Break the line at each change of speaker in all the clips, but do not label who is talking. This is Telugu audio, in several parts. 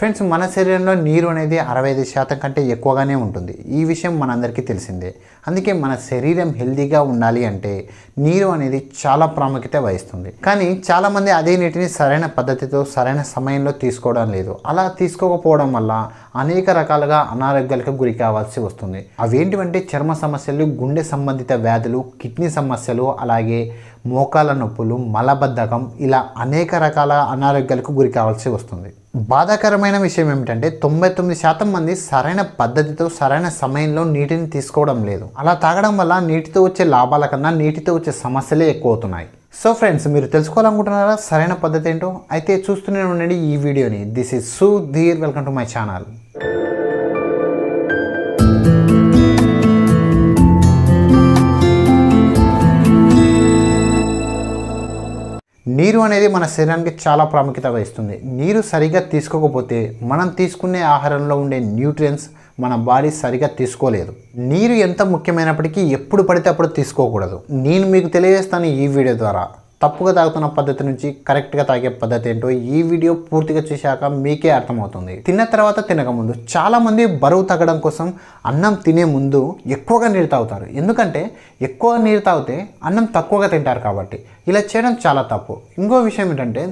ఫ్రెండ్స్ మన శరీరంలో నీరు అనేది అరవై ఐదు శాతం కంటే ఎక్కువగానే ఉంటుంది ఈ విషయం మనందరికీ తెలిసిందే అందుకే మన శరీరం హెల్దీగా ఉండాలి అంటే నీరు అనేది చాలా ప్రాముఖ్యత వహిస్తుంది కానీ చాలామంది అదే నీటిని సరైన పద్ధతితో సరైన సమయంలో తీసుకోవడం లేదు అలా తీసుకోకపోవడం వల్ల అనేక రకాలుగా అనారోగ్యాలకు గురి కావాల్సి వస్తుంది అవేంటివంటే చర్మ సమస్యలు గుండె సంబంధిత వ్యాధులు కిడ్నీ సమస్యలు అలాగే మోకాల నొప్పులు మలబద్ధకం ఇలా అనేక రకాల అనారోగ్యాలకు గురి కావాల్సి వస్తుంది బాధాకరమైన విషయం ఏమిటంటే తొంభై తొమ్మిది శాతం మంది సరైన పద్ధతితో సరైన సమయంలో నీటిని తీసుకోవడం లేదు అలా తాగడం వల్ల నీటితో వచ్చే లాభాల కన్నా నీటితో వచ్చే సమస్యలే ఎక్కువ అవుతున్నాయి సో ఫ్రెండ్స్ మీరు తెలుసుకోవాలనుకుంటున్నారా సరైన పద్ధతి ఏంటో అయితే చూస్తూనే ఉండండి ఈ వీడియోని this is Sudheer welcome to my channel నీరు అనేది మన శరీరానికి చాలా ప్రాముఖ్యత వహిస్తుంది నీరు సరిగ్గా తీసుకోకపోతే మనం తీసుకునే ఆహారంలో ఉండే న్యూట్రియన్స్ మన బాడీ సరిగా తీసుకోలేదు నీరు ఎంత ముఖ్యమైనప్పటికీ ఎప్పుడు పడితే అప్పుడు తీసుకోకూడదు నేను మీకు తెలియజేస్తాను ఈ వీడియో ద్వారా తప్పుగా తాగుతున్న పద్ధతి నుంచి కరెక్ట్గా తాగే పద్ధతి ఏంటో ఈ వీడియో పూర్తిగా చూశాక మీకే అర్థమవుతుంది తిన్న తర్వాత తినకముందు చాలామంది బరువు తగ్గడం కోసం అన్నం తినే ముందు ఎక్కువగా నీరు తాగుతారు ఎందుకంటే ఎక్కువ నీరు తాగితే అన్నం తక్కువగా తింటారు కాబట్టి ఇలా చేయడం చాలా తప్పు ఇంకో విషయం ఏంటంటే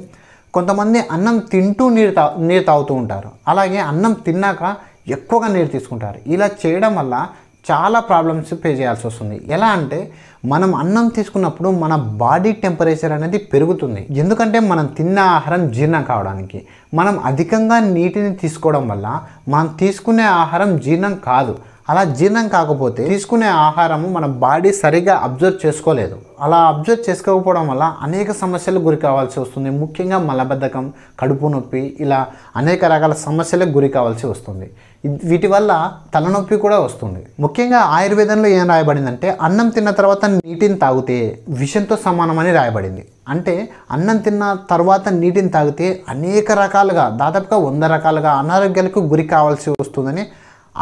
కొంతమంది అన్నం తింటూ నీరు తా నీరు తాగుతూ ఉంటారు అలాగే అన్నం తిన్నాక ఎక్కువగా నీరు తీసుకుంటారు ఇలా చేయడం వల్ల చాలా ప్రాబ్లమ్స్ ఫేస్ చేయాల్సి వస్తుంది ఎలా అంటే మనం అన్నం తీసుకున్నప్పుడు మన బాడీ టెంపరేచర్ అనేది పెరుగుతుంది ఎందుకంటే మనం తిన్న ఆహారం జీర్ణం కావడానికి మనం అధికంగా నీటిని తీసుకోవడం వల్ల మనం తీసుకునే ఆహారం జీర్ణం కాదు అలా జీర్ణం కాకపోతే తీసుకునే ఆహారము మన బాడీ సరిగా అబ్జర్వ్ చేసుకోలేదు అలా అబ్జర్వ్ చేసుకోకపోవడం వల్ల అనేక సమస్యలకు గురి కావాల్సి వస్తుంది ముఖ్యంగా మలబద్ధకం కడుపు నొప్పి ఇలా అనేక రకాల సమస్యలకు గురి కావాల్సి వస్తుంది వీటి వల్ల తలనొప్పి కూడా వస్తుంది ముఖ్యంగా ఆయుర్వేదంలో ఏం రాయబడిందంటే అన్నం తిన్న తర్వాత నీటిని తాగితే విషంతో సమానమని రాయబడింది అంటే అన్నం తిన్న తర్వాత నీటిని తాగితే అనేక రకాలుగా దాదాపుగా వంద రకాలుగా అనారోగ్యాలకు గురి కావాల్సి వస్తుందని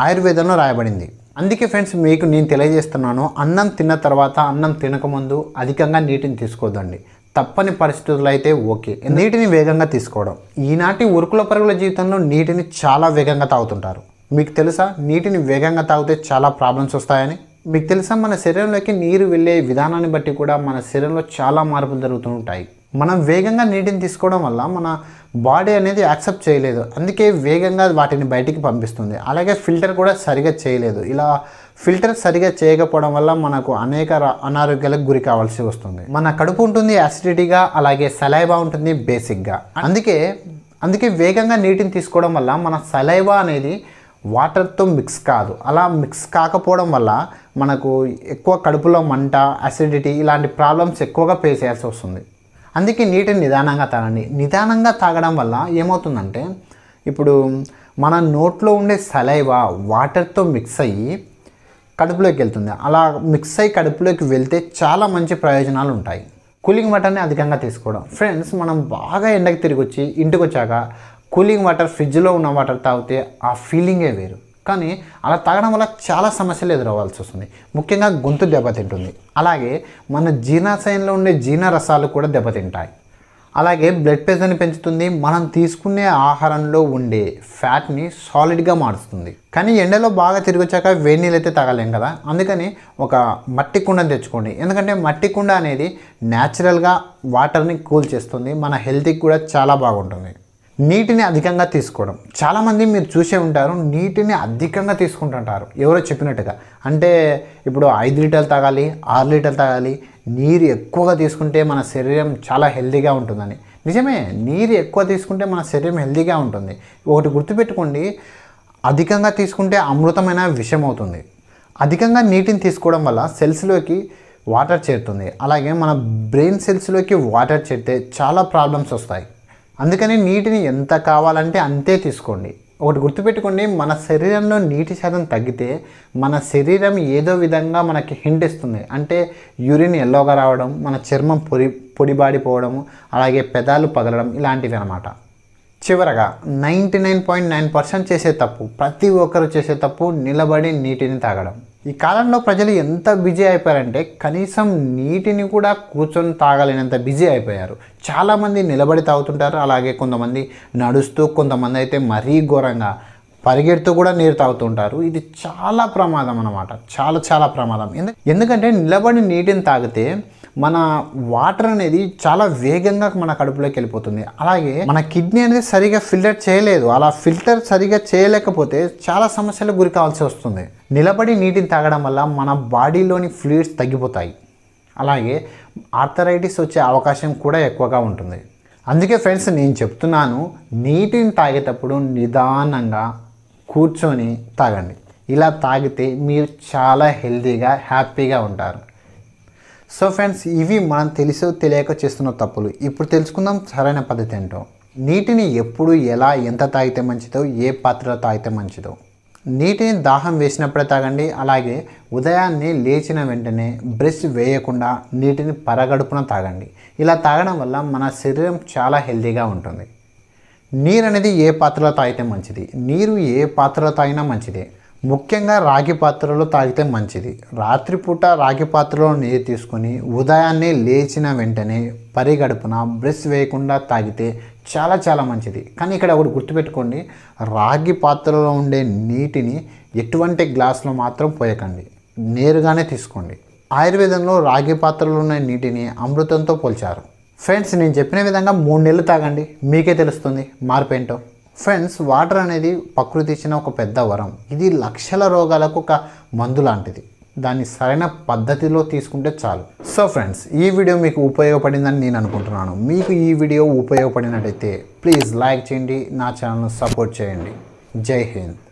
ఆయుర్వేదంలో రాయబడింది అందుకే ఫ్రెండ్స్ మీకు నేను తెలియజేస్తున్నాను అన్నం తిన్న తర్వాత అన్నం తినకముందు అధికంగా నీటిని తీసుకోదండి తప్పని పరిస్థితులు అయితే ఓకే నీటిని వేగంగా తీసుకోవడం ఈనాటి ఉరుకుల పరుగుల జీవితంలో నీటిని చాలా వేగంగా తాగుతుంటారు మీకు తెలుసా నీటిని వేగంగా తాగితే చాలా ప్రాబ్లమ్స్ వస్తాయని మీకు తెలుసా మన శరీరంలోకి నీరు వెళ్ళే విధానాన్ని బట్టి కూడా మన శరీరంలో చాలా మార్పులు జరుగుతూ ఉంటాయి మనం వేగంగా నీటిని తీసుకోవడం వల్ల మన బాడీ అనేది యాక్సెప్ట్ చేయలేదు అందుకే వేగంగా వాటిని బయటికి పంపిస్తుంది అలాగే ఫిల్టర్ కూడా సరిగా చేయలేదు ఇలా ఫిల్టర్ సరిగా చేయకపోవడం వల్ల మనకు అనేక అనారోగ్యాలకు గురి కావాల్సి వస్తుంది మన కడుపు ఉంటుంది యాసిడిటీగా అలాగే సలైవా ఉంటుంది బేసిక్గా అందుకే అందుకే వేగంగా నీటిని తీసుకోవడం వల్ల మన సలైవా అనేది వాటర్తో మిక్స్ కాదు అలా మిక్స్ కాకపోవడం వల్ల మనకు ఎక్కువ కడుపులో మంట అసిడిటీ ఇలాంటి ప్రాబ్లమ్స్ ఎక్కువగా ఫేస్ చేయాల్సి వస్తుంది అందుకే నీటిని నిదానంగా తాగండి నిదానంగా తాగడం వల్ల ఏమవుతుందంటే ఇప్పుడు మన నోట్లో ఉండే సలైవా వాటర్తో మిక్స్ అయ్యి కడుపులోకి వెళ్తుంది అలా మిక్స్ అయ్యి కడుపులోకి వెళ్తే చాలా మంచి ప్రయోజనాలు ఉంటాయి కూలింగ్ వాటర్ని అధికంగా తీసుకోవడం ఫ్రెండ్స్ మనం బాగా ఎండకు తిరిగి వచ్చి ఇంటికి వచ్చాక కూలింగ్ వాటర్ ఫ్రిడ్జ్లో ఉన్న వాటర్ తాగితే ఆ ఫీలింగే వేరు కానీ అలా తాగడం వల్ల చాలా సమస్యలు ఎదురవ్వాల్సి వస్తుంది ముఖ్యంగా గొంతు దెబ్బతింటుంది అలాగే మన జీర్ణాశయంలో ఉండే జీర్ణరసాలు కూడా దెబ్బతింటాయి అలాగే బ్లడ్ ప్రెషర్ని పెంచుతుంది మనం తీసుకునే ఆహారంలో ఉండే ఫ్యాట్ని సాలిడ్గా మారుస్తుంది కానీ ఎండలో బాగా తిరిగి వచ్చాక వేడి నీళ్ళు అయితే తాగలేం కదా అందుకని ఒక మట్టి కుండను తెచ్చుకోండి ఎందుకంటే మట్టి కుండ అనేది న్యాచురల్గా వాటర్ని కూల్ చేస్తుంది మన హెల్త్కి కూడా చాలా బాగుంటుంది నీటిని అధికంగా తీసుకోవడం చాలామంది మీరు చూసే ఉంటారు నీటిని అధికంగా తీసుకుంటుంటారు ఎవరో చెప్పినట్టుగా అంటే ఇప్పుడు ఐదు లీటర్లు తాగాలి ఆరు లీటర్లు తాగాలి నీరు ఎక్కువగా తీసుకుంటే మన శరీరం చాలా హెల్దీగా ఉంటుందని నిజమే నీరు ఎక్కువ తీసుకుంటే మన శరీరం హెల్దీగా ఉంటుంది ఒకటి గుర్తుపెట్టుకోండి అధికంగా తీసుకుంటే అమృతమైన విషయం అవుతుంది అధికంగా నీటిని తీసుకోవడం వల్ల సెల్స్లోకి వాటర్ చేరుతుంది అలాగే మన బ్రెయిన్ సెల్స్లోకి వాటర్ చేరితే చాలా ప్రాబ్లమ్స్ వస్తాయి అందుకని నీటిని ఎంత కావాలంటే అంతే తీసుకోండి ఒకటి గుర్తుపెట్టుకోండి మన శరీరంలో నీటి శాతం తగ్గితే మన శరీరం ఏదో విధంగా మనకి హింట్ ఇస్తుంది అంటే యూరిన్ ఎల్లోగా రావడం మన చర్మం పొడి పొడిబాడిపోవడం అలాగే పెదాలు పగలడం ఇలాంటివి అనమాట చివరగా ninety nine point nine percent చేసే తప్పు ప్రతి ఒక్కరు చేసే తప్పు నిలబడి నీటిని తాగడం ఈ కాలంలో ప్రజలు ఎంత బిజీ అయిపోయారంటే కనీసం నీటిని కూడా కూర్చొని తాగలేనంత బిజీ అయిపోయారు చాలామంది నిలబడి తాగుతుంటారు అలాగే కొంతమంది నడుస్తూ కొంతమంది అయితే మరీ ఘోరంగా పరిగెడుతూ కూడా నీరు తాగుతుంటారు ఇది చాలా ప్రమాదం అన్నమాట చాలా చాలా ప్రమాదం ఎందుకంటే నిలబడి నీటిని తాగితే మన వాటర్ అనేది చాలా వేగంగా మన కడుపులోకి వెళ్ళిపోతుంది అలాగే మన కిడ్నీ అనేది సరిగా ఫిల్టర్ చేయలేదు అలా ఫిల్టర్ సరిగా చేయలేకపోతే చాలా సమస్యలకు గురి కావాల్సి వస్తుంది నిలబడి నీటిని తాగడం వల్ల మన బాడీలోని ఫ్లూయిడ్స్ తగ్గిపోతాయి అలాగే ఆర్థరైటిస్ వచ్చే అవకాశం కూడా ఎక్కువగా ఉంటుంది అందుకే ఫ్రెండ్స్ నేను చెప్తున్నాను నీటిని తాగేటప్పుడు నిదానంగా కూర్చొని తాగండి ఇలా తాగితే మీరు చాలా హెల్తీగా హ్యాపీగా ఉంటారు సో ఫ్రెండ్స్ ఇవి మనం తెలిసో తెలియక చేస్తున్న తప్పులు ఇప్పుడు తెలుసుకుందాం సరైన పద్ధతి ఏంటో నీటిని ఎప్పుడు ఎలా ఎంత తాగితే మంచిదో ఏ పాత్రలో తాగితే మంచిదో నీటిని దాహం వేసినప్పుడే తాగండి అలాగే ఉదయాన్నే లేచిన వెంటనే బ్రష్ వేయకుండా నీటిని పరగడుపున తాగండి ఇలా తాగడం వల్ల మన శరీరం చాలా హెల్దీగా ఉంటుంది నీరు అనేది ఏ పాత్రలో తాగితే మంచిది నీరు ఏ పాత్రలో తాగినా మంచిదే ముఖ్యంగా రాగి పాత్రలో తాగితే మంచిది రాత్రిపూట రాగి పాత్రలో నీరు తీసుకొని ఉదయాన్నే లేచిన వెంటనే పరిగడుపున బ్రష్ వేయకుండా తాగితే చాలా చాలా మంచిది కానీ ఇక్కడ ఒకటి గుర్తుపెట్టుకోండి రాగి పాత్రలో ఉండే నీటిని ఎటువంటి గ్లాసులో మాత్రం పోయకండి నేరుగానే తీసుకోండి ఆయుర్వేదంలో రాగి పాత్రలో ఉన్న నీటిని అమృతంతో పోల్చారు ఫ్రెండ్స్ నేను చెప్పిన విధంగా మూడు నెలలు తాగండి మీకే తెలుస్తుంది మార్పేంటో ఫ్రెండ్స్ వాటర్ అనేది ప్రకృతి ఇచ్చిన ఒక పెద్ద వరం ఇది లక్షల రోగాలకు ఒక మందు లాంటిది దాన్ని సరైన పద్ధతిలో తీసుకుంటే చాలు సో ఫ్రెండ్స్ ఈ వీడియో మీకు ఉపయోగపడిందని నేను అనుకుంటున్నాను మీకు ఈ వీడియో ఉపయోగపడినట్టయితే ప్లీజ్ లైక్ చేయండి నా ఛానల్ను సపోర్ట్ చేయండి జై హింద్